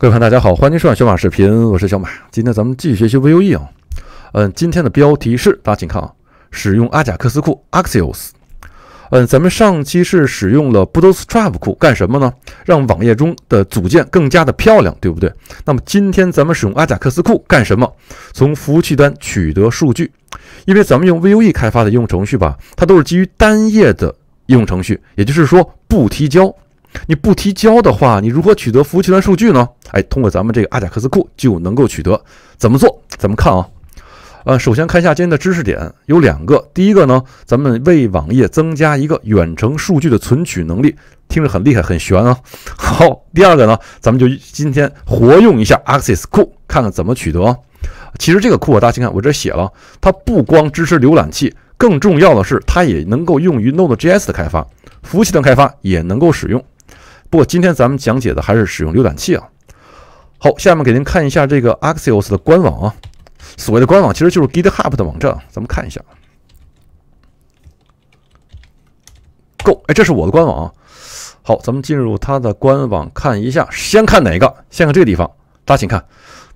各位朋友，大家好，欢迎收看小马视频，我是小马。今天咱们继续学习 Vue 啊，嗯，今天的标题是，大家请看啊，使用阿贾克斯库 Axios。嗯，咱们上期是使用了 Bootstrap 库干什么呢？让网页中的组件更加的漂亮，对不对？那么今天咱们使用阿贾克斯库干什么？从服务器端取得数据，因为咱们用 Vue 开发的应用程序吧，它都是基于单页的应用程序，也就是说不提交。你不提交的话，你如何取得服务器端数据呢？哎，通过咱们这个阿贾克斯库就能够取得。怎么做？咱们看啊，呃，首先看一下今天的知识点有两个。第一个呢，咱们为网页增加一个远程数据的存取能力，听着很厉害，很玄啊。好，第二个呢，咱们就今天活用一下 a e s s 库，看看怎么取得。其实这个库，我大家看，我这写了，它不光支持浏览器，更重要的是，它也能够用于 Node.js 的开发，服务器端开发也能够使用。不过今天咱们讲解的还是使用浏览器啊。好，下面给您看一下这个 Axios 的官网啊。所谓的官网其实就是 GitHub 的网站，咱们看一下。Go，哎，这是我的官网。好，咱们进入它的官网看一下。先看哪个？先看这个地方。大家请看，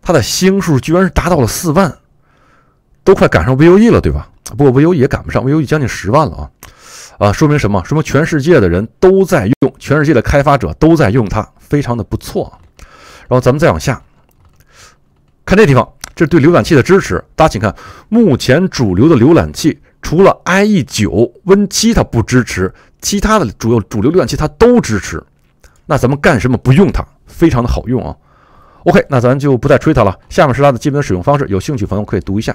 它的星数居然是达到了四万，都快赶上 Vue 了，对吧？不过 Vue 也赶不上，Vue 将近十万了啊。啊，说明什么？说明全世界的人都在用，全世界的开发者都在用它，非常的不错。然后咱们再往下看这地方，这是对浏览器的支持，大家请看，目前主流的浏览器除了 IE 九、Win 七它不支持，其他的主要主流浏览器它都支持。那咱们干什么不用它？非常的好用啊。OK，那咱就不再吹它了。下面是它的基本使用方式，有兴趣朋友可以读一下。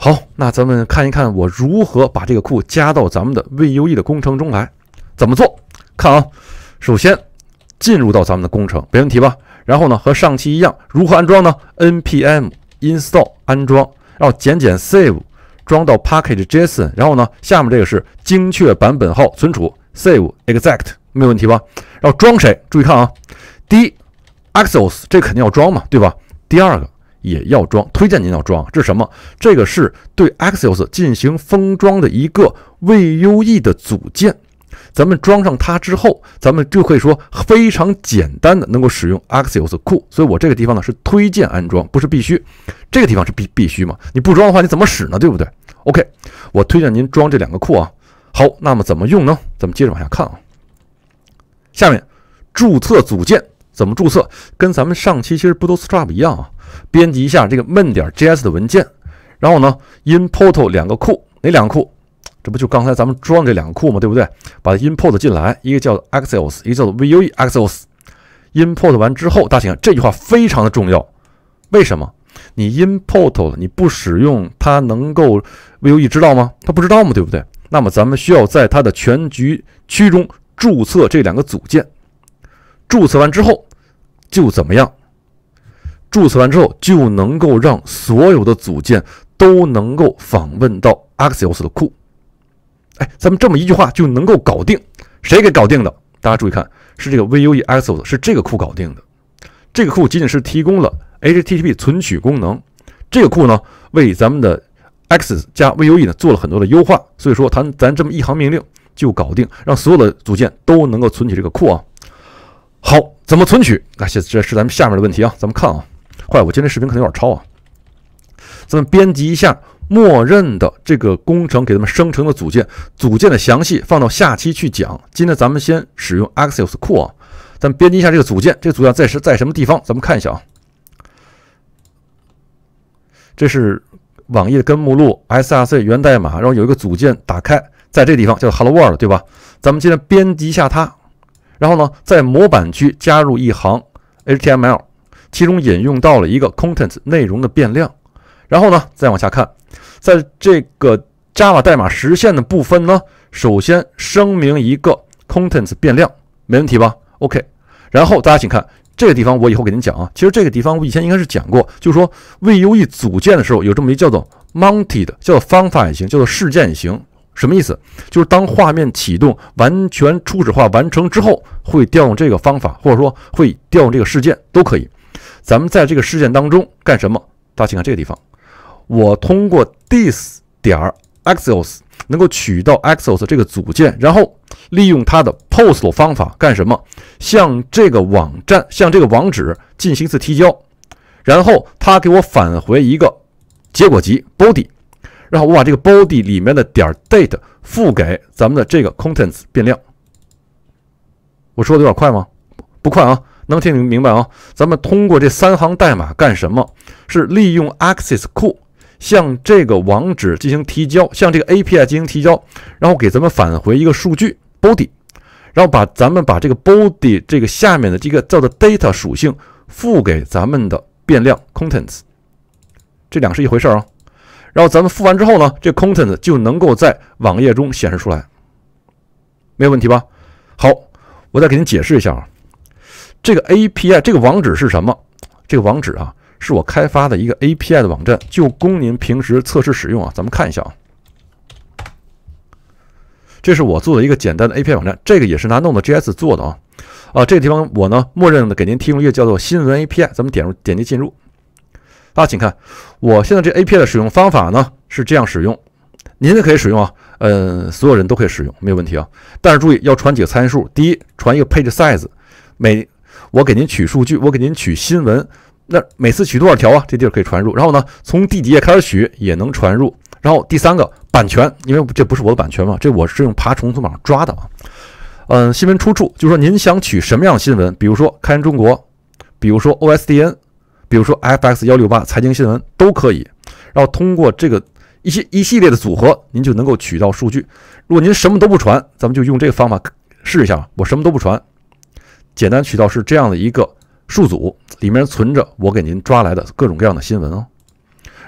好，那咱们看一看我如何把这个库加到咱们的 Vue 的工程中来，怎么做？看啊，首先进入到咱们的工程，没问题吧？然后呢，和上期一样，如何安装呢？npm install 安装，然后减减 save，装到 package.json，然后呢，下面这个是精确版本号存储，save exact 没有问题吧？然后装谁？注意看啊，第一，Axios 这肯定要装嘛，对吧？第二个。也要装，推荐您要装。这是什么？这个是对 Axios 进行封装的一个 Vue 的组件。咱们装上它之后，咱们就可以说非常简单的能够使用 Axios 库。所以我这个地方呢是推荐安装，不是必须。这个地方是必必须嘛？你不装的话，你怎么使呢？对不对？OK，我推荐您装这两个库啊。好，那么怎么用呢？咱们接着往下看啊。下面注册组件。怎么注册？跟咱们上期其实不都 s t r a p 一样啊？编辑一下这个 main.js 的文件，然后呢，import 两个库，哪两个库？这不就刚才咱们装这两个库吗？对不对？把它 import 进来，一个叫做 axios，一个叫做 vue-axios。import 完之后，大家看这句话非常的重要，为什么？你 import 了，你不使用它，能够 vue 知道吗？它不知道吗？对不对？那么咱们需要在它的全局区中注册这两个组件，注册完之后。就怎么样？注册完之后，就能够让所有的组件都能够访问到 Axios 的库。哎，咱们这么一句话就能够搞定，谁给搞定的？大家注意看，是这个 Vue Axios 是这个库搞定的。这个库仅仅是提供了 HTTP 存取功能。这个库呢，为咱们的 Axios 加 Vue 呢做了很多的优化。所以说，它咱这么一行命令就搞定，让所有的组件都能够存取这个库啊。好，怎么存取？啊，这是咱们下面的问题啊。咱们看啊，坏，我今天视频可能有点超啊。咱们编辑一下默认的这个工程给他们生成的组件，组件的详细放到下期去讲。今天咱们先使用 Access 库啊。咱们编辑一下这个组件，这个组件在是在什么地方？咱们看一下啊。这是网页的根目录 src 源代码，然后有一个组件打开，在这个地方叫 Hello World，对吧？咱们现在编辑一下它。然后呢，在模板区加入一行 HTML，其中引用到了一个 contents 内容的变量。然后呢，再往下看，在这个 Java 代码实现的部分呢，首先声明一个 contents 变量，没问题吧？OK。然后大家请看这个地方，我以后给您讲啊。其实这个地方我以前应该是讲过，就是说 Vue 组件的时候有这么一叫做 mounted，叫做方法也行，叫做事件也行，什么意思？就是当画面启动、完全初始化完成之后，会调用这个方法，或者说会调用这个事件都可以。咱们在这个事件当中干什么？大家请看这个地方，我通过 this 点 axios 能够取到 axios 这个组件，然后利用它的 post 方法干什么？向这个网站、向这个网址进行一次提交，然后它给我返回一个结果集 body。然后我把这个 body 里面的点儿 date 付给咱们的这个 contents 变量。我说的有点快吗？不快啊，能听明白啊？咱们通过这三行代码干什么？是利用 a x i e s 库向这个网址进行提交，向这个 API 进行提交，然后给咱们返回一个数据 body，然后把咱们把这个 body 这个下面的这个叫做 data 属性付给咱们的变量 contents，这两个是一回事儿啊。然后咱们付完之后呢，这 content 就能够在网页中显示出来，没有问题吧？好，我再给您解释一下啊，这个 API 这个网址是什么？这个网址啊，是我开发的一个 API 的网站，就供您平时测试使用啊。咱们看一下啊，这是我做的一个简单的 API 网站，这个也是拿 Node.js 做的啊。啊，这个地方我呢，默认的给您提供一个叫做新闻 API，咱们点入点击进入。大家请看，我现在这 API 的使用方法呢是这样使用，您也可以使用啊，嗯，所有人都可以使用，没有问题啊。但是注意要传几个参数，第一传一个 page size，每我给您取数据，我给您取新闻，那每次取多少条啊？这地儿可以传入。然后呢，从第几页开始取也能传入。然后第三个版权，因为这不是我的版权嘛，这我是用爬虫从网上抓的啊。嗯，新闻出处就是说您想取什么样的新闻，比如说开源中国，比如说 OSDN。比如说，F X 幺六八财经新闻都可以，然后通过这个一些一系列的组合，您就能够取到数据。如果您什么都不传，咱们就用这个方法试一下我什么都不传，简单取到是这样的一个数组，里面存着我给您抓来的各种各样的新闻哦。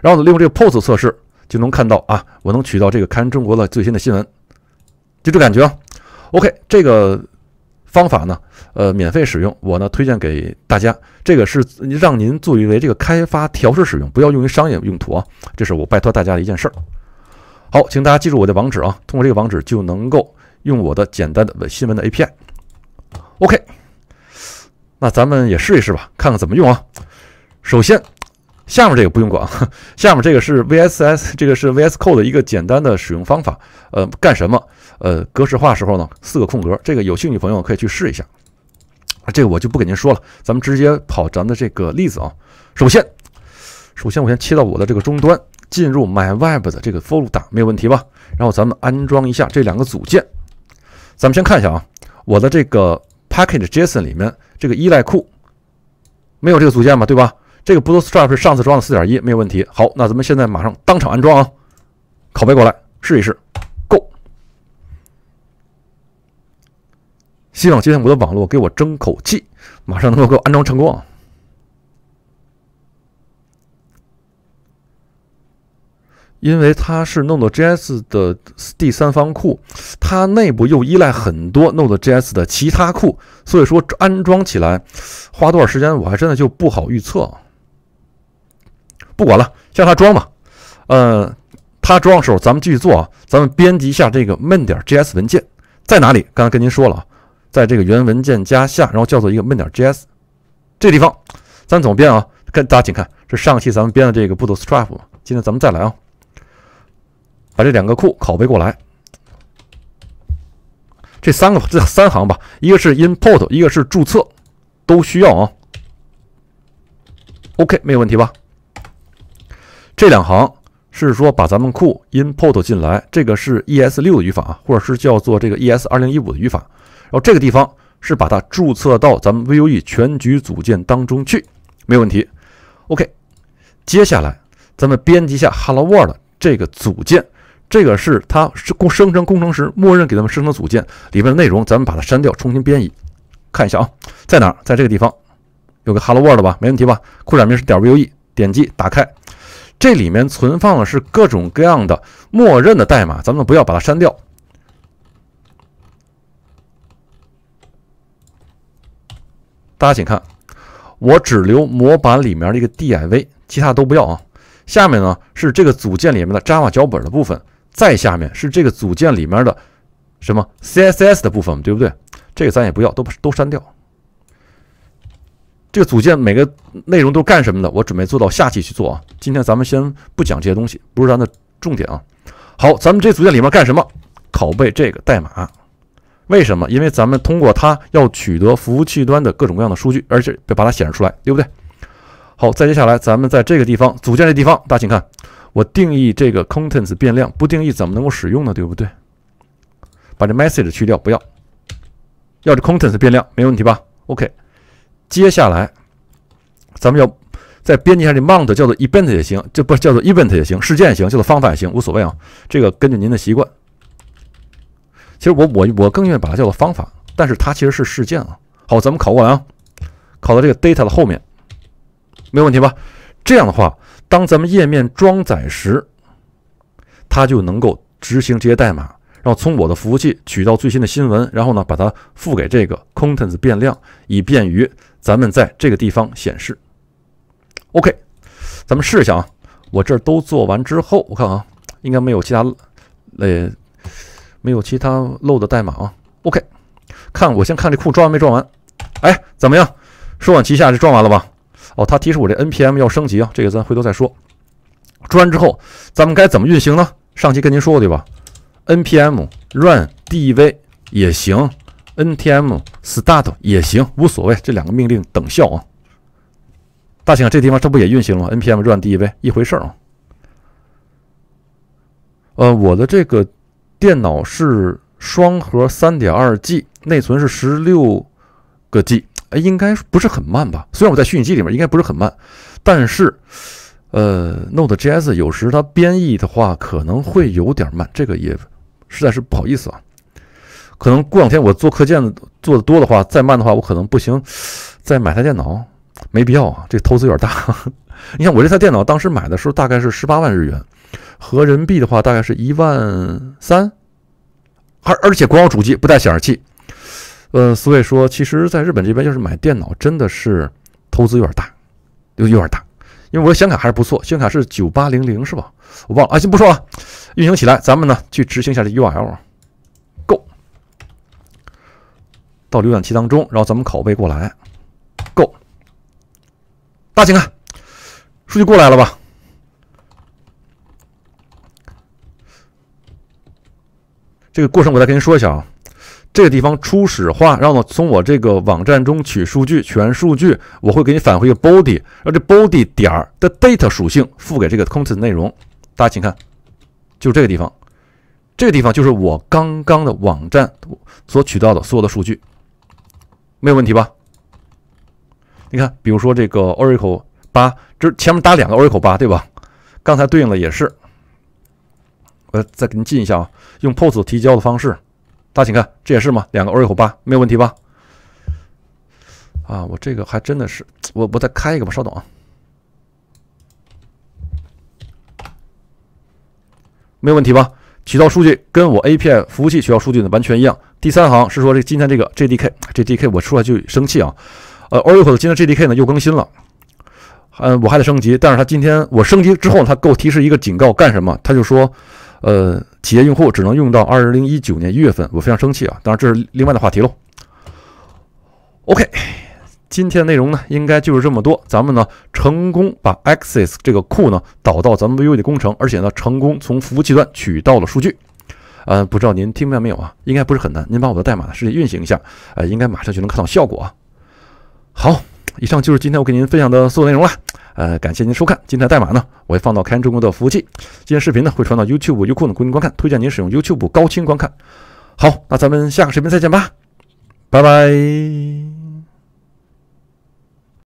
然后呢，利用这个 p o s e 测试就能看到啊，我能取到这个看中国的最新的新闻，就这感觉啊。OK，这个。方法呢？呃，免费使用，我呢推荐给大家，这个是让您作为这个开发调试使用，不要用于商业用途啊。这是我拜托大家的一件事儿。好，请大家记住我的网址啊，通过这个网址就能够用我的简单的新闻的 API。OK，那咱们也试一试吧，看看怎么用啊。首先。下面这个不用管，下面这个是 V S S，这个是 V S Code 一个简单的使用方法。呃，干什么？呃，格式化时候呢，四个空格。这个有兴趣朋友可以去试一下。这个我就不给您说了，咱们直接跑咱的这个例子啊。首先，首先我先切到我的这个终端，进入 my web 的这个 folder，没有问题吧？然后咱们安装一下这两个组件。咱们先看一下啊，我的这个 package.json 里面这个依赖库没有这个组件嘛？对吧？这个 Bootstrap 是上次装的四点一，没有问题。好，那咱们现在马上当场安装啊，拷贝过来试一试。Go，希望今天我的网络给我争口气，马上能够给我安装成功。啊。因为它是 Node.js 的第三方库，它内部又依赖很多 Node.js 的其他库，所以说安装起来花多少时间，我还真的就不好预测。不管了，向他装吧。呃，他装的时候，咱们继续做啊，咱们编辑一下这个 main.js 文件在哪里？刚才跟您说了啊，在这个源文件夹下，然后叫做一个 main.js 这地方咱总编啊，跟大家请看，是上期咱们编的这个 bootstrap 嘛，今天咱们再来啊，把这两个库拷贝过来，这三个这三行吧，一个是 import，一个是注册，都需要啊，OK 没有问题吧？这两行是说把咱们库 import 进来，这个是 ES 六的语法啊，或者是叫做这个 ES 二零一五的语法。然后这个地方是把它注册到咱们 Vue 全局组件当中去，没有问题。OK，接下来咱们编辑一下 Hello World 这个组件，这个是它是工生成工程时默认给咱们生成组件里面的内容，咱们把它删掉，重新编译，看一下啊，在哪？在这个地方有个 Hello World 吧，没问题吧？扩展名是点 Vue，点击打开。这里面存放的是各种各样的默认的代码，咱们不要把它删掉。大家请看，我只留模板里面的一个 DIV，其他都不要啊。下面呢是这个组件里面的 Java 脚本的部分，再下面是这个组件里面的什么 CSS 的部分，对不对？这个咱也不要，都都删掉。这个组件每个内容都干什么的？我准备做到下期去做啊。今天咱们先不讲这些东西，不是咱的重点啊。好，咱们这组件里面干什么？拷贝这个代码，为什么？因为咱们通过它要取得服务器端的各种各样的数据，而且要把它显示出来，对不对？好，再接下来，咱们在这个地方，组件这地方，大家请看，我定义这个 contents 变量，不定义怎么能够使用呢？对不对？把这 message 去掉，不要，要这 contents 变量，没问题吧？OK。接下来，咱们要再编辑一下这 mount，叫做 event 也行，这不叫做 event 也行，事件也行，叫做方法也行无所谓啊。这个根据您的习惯。其实我我我更愿意把它叫做方法，但是它其实是事件啊。好，咱们考过来啊，考到这个 data 的后面，没问题吧？这样的话，当咱们页面装载时，它就能够执行这些代码，然后从我的服务器取到最新的新闻，然后呢，把它付给这个 content s 变量，以便于。咱们在这个地方显示，OK，咱们试一下啊。我这儿都做完之后，我看啊，应该没有其他呃，没有其他漏的代码啊。OK，看我先看这库装完没装完。哎，怎么样？树管旗下这装完了吧？哦，他提示我这 NPM 要升级啊，这个咱回头再说。装完之后，咱们该怎么运行呢？上期跟您说过对吧？NPM run dev 也行。n t m start 也行，无所谓，这两个命令等效啊。大兴，这地方这不也运行了吗？npm run 第一呗，一回事啊。呃，我的这个电脑是双核三点二 G，内存是十六个 G，哎，应该不是很慢吧？虽然我在虚拟机里面应该不是很慢，但是呃，Node.js 有时它编译的话可能会有点慢，这个也实在是不好意思啊。可能过两天我做课件做的多的话，再慢的话，我可能不行。再买台电脑，没必要啊，这投资有点大。你看我这台电脑当时买的时候大概是十八万日元，合人民币的话大概是一万三，而而且光有主机不带显示器。呃，所以说其实在日本这边就是买电脑真的是投资有点大，有有点大。因为我的显卡还是不错，显卡是九八零零是吧？我忘了啊，先不说了，运行起来咱们呢去执行一下这 U r L。到浏览器当中，然后咱们拷贝过来。Go，大家请看，数据过来了吧？这个过程我再跟您说一下啊。这个地方初始化，让我从我这个网站中取数据，全数据，我会给你返回一个 body，然后这 body 点儿的 data 属性付给这个 content 内容。大家请看，就这个地方，这个地方就是我刚刚的网站所取到的所有的数据。没有问题吧？你看，比如说这个 Oracle 八，这前面打两个 Oracle 八，对吧？刚才对应的也是。我再给您进一下啊，用 POST 提交的方式，大家请看，这也是吗？两个 Oracle 八，没有问题吧？啊，我这个还真的是，我我再开一个吧，稍等啊。没有问题吧？渠道数据跟我 API 服务器渠道数据呢完全一样。第三行是说这今天这个 JDK，JDK 我出来就生气啊。呃，Oracle 今天 JDK 呢又更新了，嗯，我还得升级。但是他今天我升级之后，他给我提示一个警告，干什么？他就说，呃，企业用户只能用到二零一九年一月份，我非常生气啊。当然这是另外的话题喽。OK。今天的内容呢，应该就是这么多。咱们呢，成功把 Access 这个库呢导到咱们 VU 的工程，而且呢，成功从服务器端取到了数据。呃，不知道您听明白没有啊？应该不是很难。您把我的代码呢，试着运行一下，呃，应该马上就能看到效果。好，以上就是今天我给您分享的所有内容了。呃，感谢您收看。今天的代码呢，我放到源中国的服务器。今天视频呢，会传到 YouTube、优酷呢供您观看。推荐您使用 YouTube 高清观看。好，那咱们下个视频再见吧，拜拜。